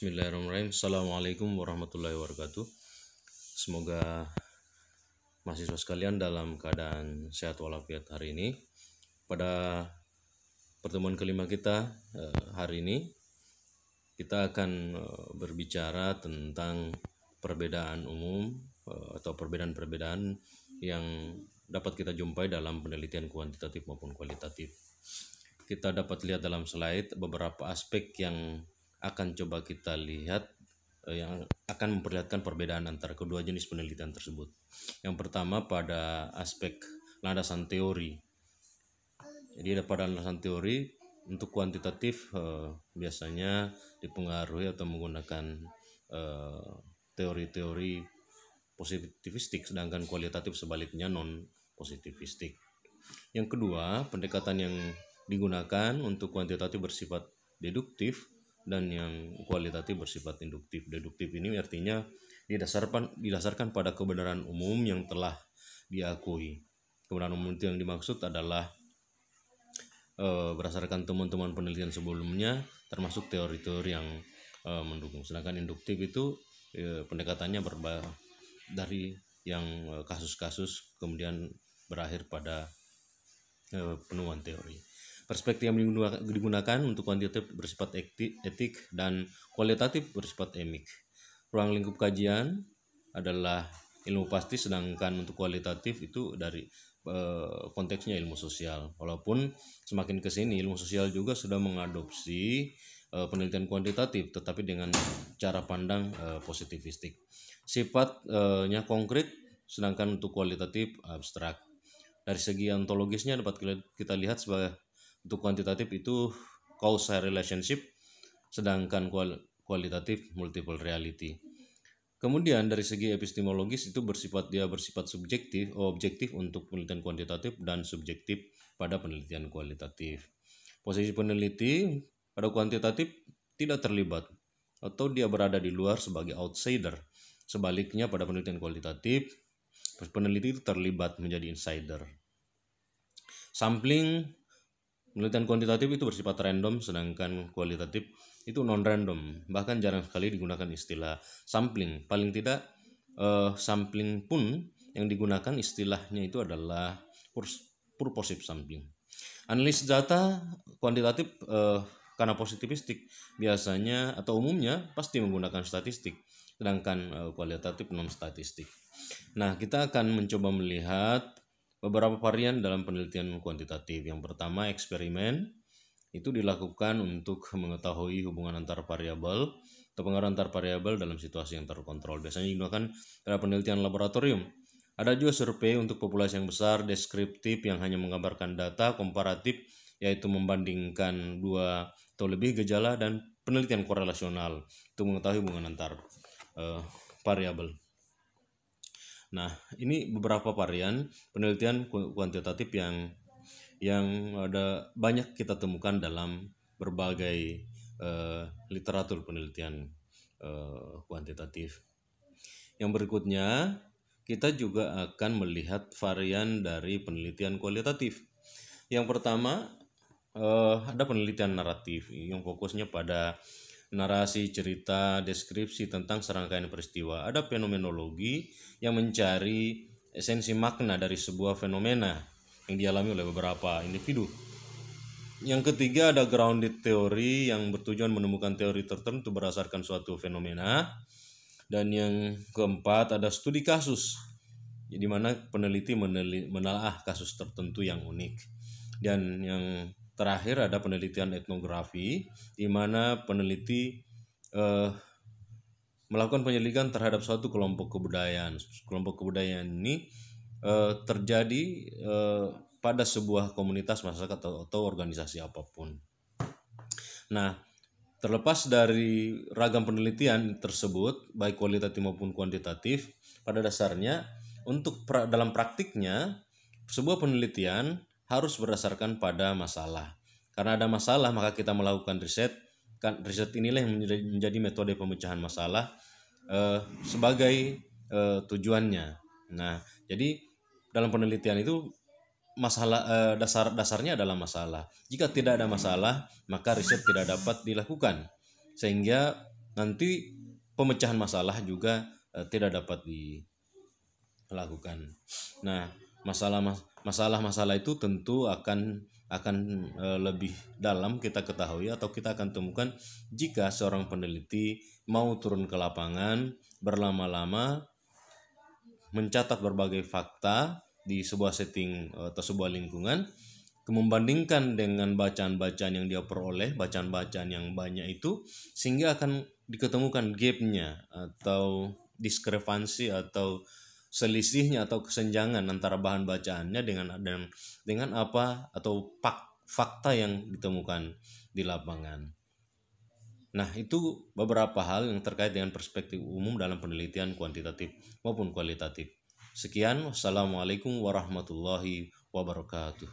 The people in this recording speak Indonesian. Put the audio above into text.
Bismillahirrahmanirrahim. Assalamualaikum warahmatullahi wabarakatuh. Semoga mahasiswa sekalian dalam keadaan sehat walafiat hari ini. Pada pertemuan kelima kita eh, hari ini, kita akan eh, berbicara tentang perbedaan umum eh, atau perbedaan-perbedaan yang dapat kita jumpai dalam penelitian kuantitatif maupun kualitatif. Kita dapat lihat dalam slide beberapa aspek yang akan coba kita lihat eh, yang akan memperlihatkan perbedaan antara kedua jenis penelitian tersebut. Yang pertama pada aspek landasan teori. Jadi pada landasan teori untuk kuantitatif eh, biasanya dipengaruhi atau menggunakan eh, teori-teori positivistik sedangkan kualitatif sebaliknya non positivistik. Yang kedua, pendekatan yang digunakan untuk kuantitatif bersifat deduktif dan yang kualitatif bersifat induktif. Deduktif ini artinya didasarkan didasarkan pada kebenaran umum yang telah diakui. Kebenaran umum itu yang dimaksud adalah e, berdasarkan teman-teman penelitian sebelumnya, termasuk teori-teori yang e, mendukung. Sedangkan induktif itu e, pendekatannya berba dari yang kasus-kasus kemudian berakhir pada penemuan teori. Perspektif yang digunakan untuk kuantitatif bersifat etik dan kualitatif bersifat emik. Ruang lingkup kajian adalah ilmu pasti sedangkan untuk kualitatif itu dari e, konteksnya ilmu sosial. Walaupun semakin ke sini ilmu sosial juga sudah mengadopsi e, penelitian kuantitatif tetapi dengan cara pandang e, positivistik. Sifatnya konkret sedangkan untuk kualitatif abstrak. Dari segi ontologisnya dapat kita lihat sebagai untuk kuantitatif itu causal relationship sedangkan kual kualitatif multiple reality. Kemudian dari segi epistemologis itu bersifat dia bersifat subjektif, oh, objektif untuk penelitian kuantitatif dan subjektif pada penelitian kualitatif. Posisi peneliti pada kuantitatif tidak terlibat atau dia berada di luar sebagai outsider. Sebaliknya pada penelitian kualitatif peneliti terlibat menjadi insider. Sampling Penelitian kuantitatif itu bersifat random, sedangkan kualitatif itu non-random. Bahkan jarang sekali digunakan istilah sampling. Paling tidak uh, sampling pun yang digunakan istilahnya itu adalah purposive sampling. Analis data kuantitatif uh, karena positivistik biasanya atau umumnya pasti menggunakan statistik, sedangkan uh, kualitatif non-statistik. Nah, kita akan mencoba melihat Beberapa varian dalam penelitian kuantitatif. Yang pertama, eksperimen itu dilakukan untuk mengetahui hubungan antar variabel atau pengaruh antar variabel dalam situasi yang terkontrol. Biasanya digunakan pada penelitian laboratorium. Ada juga survei untuk populasi yang besar, deskriptif yang hanya menggambarkan data, komparatif yaitu membandingkan dua atau lebih gejala dan penelitian korelasional untuk mengetahui hubungan antar uh, variabel. Nah, ini beberapa varian penelitian kuantitatif yang yang ada banyak kita temukan dalam berbagai uh, literatur penelitian uh, kuantitatif. Yang berikutnya, kita juga akan melihat varian dari penelitian kualitatif. Yang pertama, uh, ada penelitian naratif yang fokusnya pada narasi, cerita, deskripsi tentang serangkaian peristiwa. Ada fenomenologi yang mencari esensi makna dari sebuah fenomena yang dialami oleh beberapa individu. Yang ketiga ada grounded theory yang bertujuan menemukan teori tertentu berdasarkan suatu fenomena. Dan yang keempat ada studi kasus di mana peneliti menelaah kasus tertentu yang unik. Dan yang Terakhir ada penelitian etnografi di mana peneliti eh, melakukan penyelidikan terhadap suatu kelompok kebudayaan. Kelompok kebudayaan ini eh, terjadi eh, pada sebuah komunitas masyarakat atau, atau organisasi apapun. Nah, terlepas dari ragam penelitian tersebut, baik kualitatif maupun kuantitatif, pada dasarnya untuk pra, dalam praktiknya sebuah penelitian harus berdasarkan pada masalah. Karena ada masalah maka kita melakukan riset. Kan riset inilah yang menjadi, menjadi metode pemecahan masalah eh, sebagai eh, tujuannya. Nah, jadi dalam penelitian itu masalah eh, dasar dasarnya adalah masalah. Jika tidak ada masalah, maka riset tidak dapat dilakukan. Sehingga nanti pemecahan masalah juga eh, tidak dapat dilakukan. Nah, masalah masalah-masalah itu tentu akan akan e, lebih dalam kita ketahui atau kita akan temukan jika seorang peneliti mau turun ke lapangan berlama-lama mencatat berbagai fakta di sebuah setting eh, atau sebuah lingkungan membandingkan dengan bacaan-bacaan yang dia peroleh, bacaan-bacaan yang banyak itu sehingga akan diketemukan gapnya atau diskrepansi atau selisihnya atau kesenjangan antara bahan bacaannya dengan dengan, dengan apa atau pak, fakta yang ditemukan di lapangan. Nah, itu beberapa hal yang terkait dengan perspektif umum dalam penelitian kuantitatif maupun kualitatif. Sekian, wassalamualaikum warahmatullahi wabarakatuh.